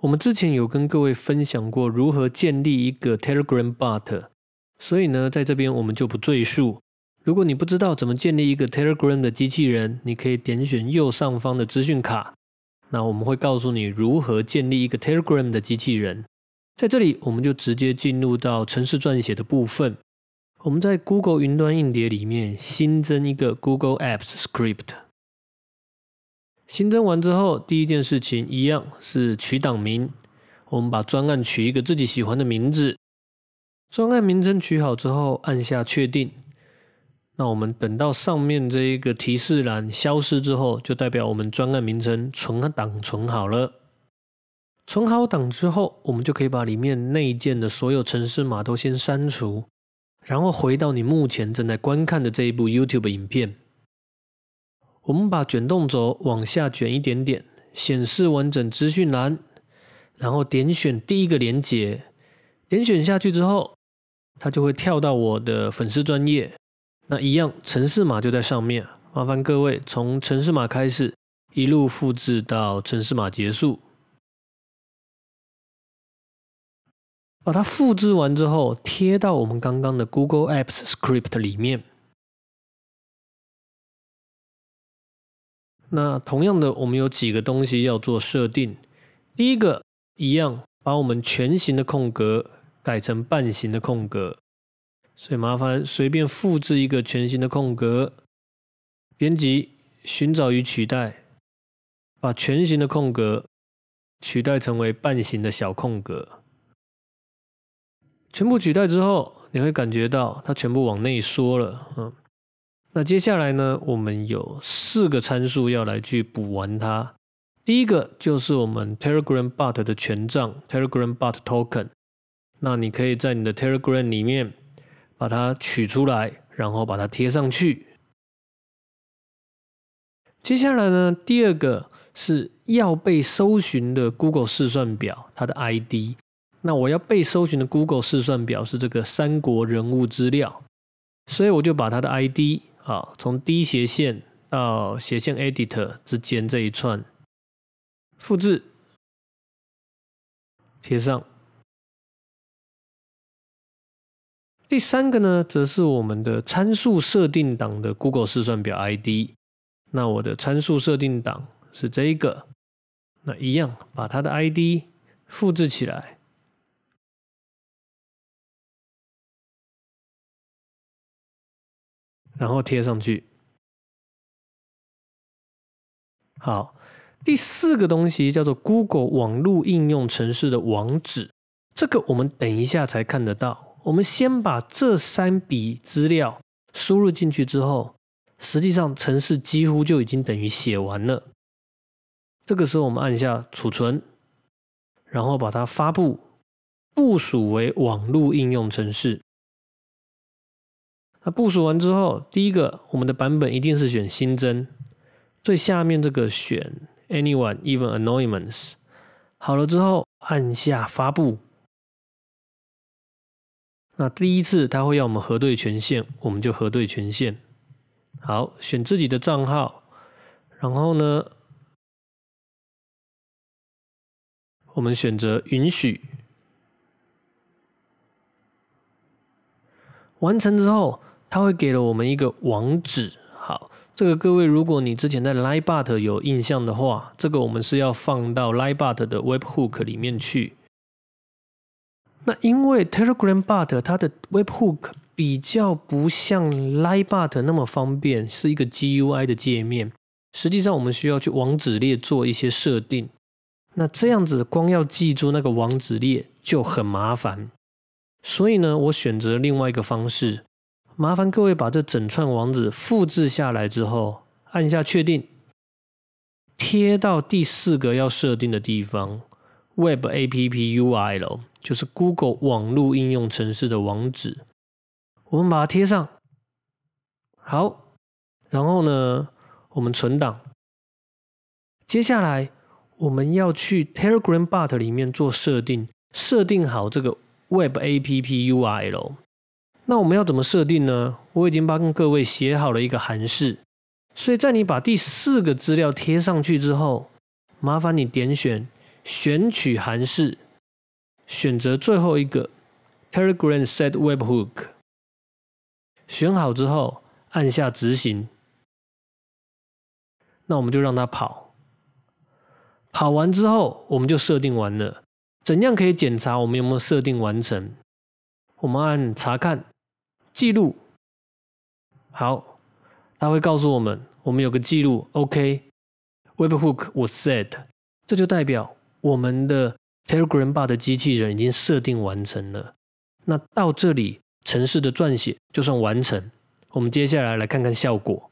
我们之前有跟各位分享过如何建立一个 Telegram Bot，所以呢，在这边我们就不赘述。如果你不知道怎么建立一个 Telegram 的机器人，你可以点选右上方的资讯卡，那我们会告诉你如何建立一个 Telegram 的机器人。在这里，我们就直接进入到程式撰写的部分。我们在 Google 云端硬碟里面新增一个 Google Apps Script。新增完之后，第一件事情一样是取档名，我们把专案取一个自己喜欢的名字。专案名称取好之后，按下确定。那我们等到上面这一个提示栏消失之后，就代表我们专案名称存档存好了。存好档之后，我们就可以把里面内建的所有城市码都先删除，然后回到你目前正在观看的这一部 YouTube 影片。我们把卷动轴往下卷一点点，显示完整资讯栏，然后点选第一个链接，点选下去之后，它就会跳到我的粉丝专业。那一样城市码就在上面，麻烦各位从城市码开始，一路复制到城市码结束，把它复制完之后，贴到我们刚刚的 Google Apps Script 里面。那同样的，我们有几个东西要做设定。第一个，一样把我们全形的空格改成半形的空格，所以麻烦随便复制一个全形的空格，编辑、寻找与取代，把全形的空格取代成为半形的小空格。全部取代之后，你会感觉到它全部往内缩了，嗯。那接下来呢，我们有四个参数要来去补完它。第一个就是我们 Telegram Bot 的权杖 Telegram Bot Token。那你可以在你的 Telegram 里面把它取出来，然后把它贴上去。接下来呢，第二个是要被搜寻的 Google 试算表它的 ID。那我要被搜寻的 Google 试算表是这个三国人物资料，所以我就把它的 ID。好，从低斜线到斜线 editor 之间这一串，复制，贴上。第三个呢，则是我们的参数设定档的 Google 试算表 ID。那我的参数设定档是这一个，那一样把它的 ID 复制起来。然后贴上去。好，第四个东西叫做 Google 网络应用程式的网址，这个我们等一下才看得到。我们先把这三笔资料输入进去之后，实际上程式几乎就已经等于写完了。这个时候我们按下储存，然后把它发布、部署为网络应用程式。那部署完之后，第一个，我们的版本一定是选新增，最下面这个选 Anyone Even a n o n y m e n t s 好了之后，按下发布。那第一次他会要我们核对权限，我们就核对权限。好，选自己的账号，然后呢，我们选择允许。完成之后。他会给了我们一个网址，好，这个各位，如果你之前在 l i b o t 有印象的话，这个我们是要放到 l i g b o t 的 Webhook 里面去。那因为 Telegram Bot 它的 Webhook 比较不像 l i g b o t 那么方便，是一个 GUI 的界面。实际上，我们需要去网址列做一些设定。那这样子光要记住那个网址列就很麻烦，所以呢，我选择另外一个方式。麻烦各位把这整串网址复制下来之后，按下确定，贴到第四个要设定的地方，Web App URL，就是 Google 网络应用城市的网址，我们把它贴上。好，然后呢，我们存档。接下来我们要去 Telegram Bot 里面做设定，设定好这个 Web App URL。那我们要怎么设定呢？我已经帮各位写好了一个函式，所以在你把第四个资料贴上去之后，麻烦你点选选取函式，选择最后一个 Telegram Set Webhook，选好之后按下执行，那我们就让它跑。跑完之后，我们就设定完了。怎样可以检查我们有没有设定完成？我们按查看。记录好，他会告诉我们，我们有个记录，OK，Webhook was set，这就代表我们的 Telegram bar 的机器人已经设定完成了。那到这里，程市的撰写就算完成。我们接下来来看看效果。